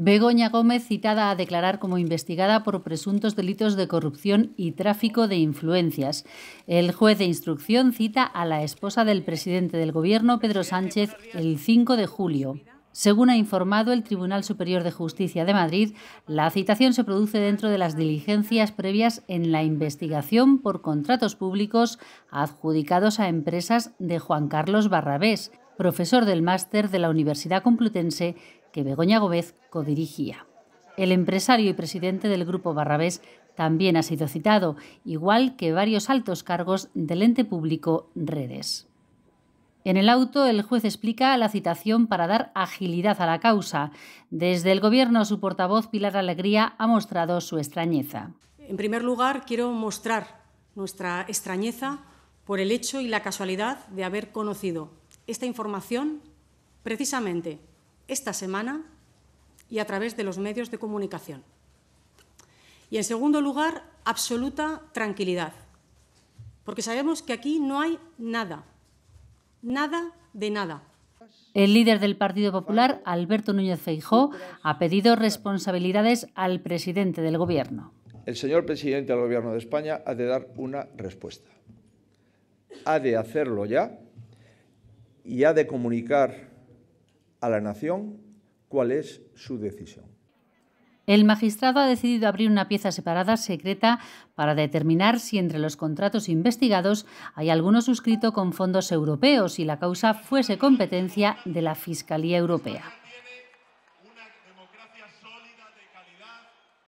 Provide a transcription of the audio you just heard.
Begoña Gómez citada a declarar como investigada por presuntos delitos de corrupción y tráfico de influencias. El juez de instrucción cita a la esposa del presidente del Gobierno, Pedro Sánchez, el 5 de julio. Según ha informado el Tribunal Superior de Justicia de Madrid, la citación se produce dentro de las diligencias previas en la investigación por contratos públicos adjudicados a empresas de Juan Carlos Barrabés profesor del máster de la Universidad Complutense que Begoña Gómez codirigía. El empresario y presidente del Grupo Barrabés también ha sido citado, igual que varios altos cargos del ente público Redes. En el auto, el juez explica la citación para dar agilidad a la causa. Desde el Gobierno, su portavoz Pilar Alegría ha mostrado su extrañeza. En primer lugar, quiero mostrar nuestra extrañeza por el hecho y la casualidad de haber conocido esta información precisamente esta semana y a través de los medios de comunicación. Y en segundo lugar, absoluta tranquilidad, porque sabemos que aquí no hay nada, nada de nada. El líder del Partido Popular, Alberto Núñez Feijó, ha pedido responsabilidades al presidente del Gobierno. El señor presidente del Gobierno de España ha de dar una respuesta. Ha de hacerlo ya y ha de comunicar a la nación cuál es su decisión. El magistrado ha decidido abrir una pieza separada secreta para determinar si entre los contratos investigados hay alguno suscrito con fondos europeos y la causa fuese competencia de la Fiscalía Europea.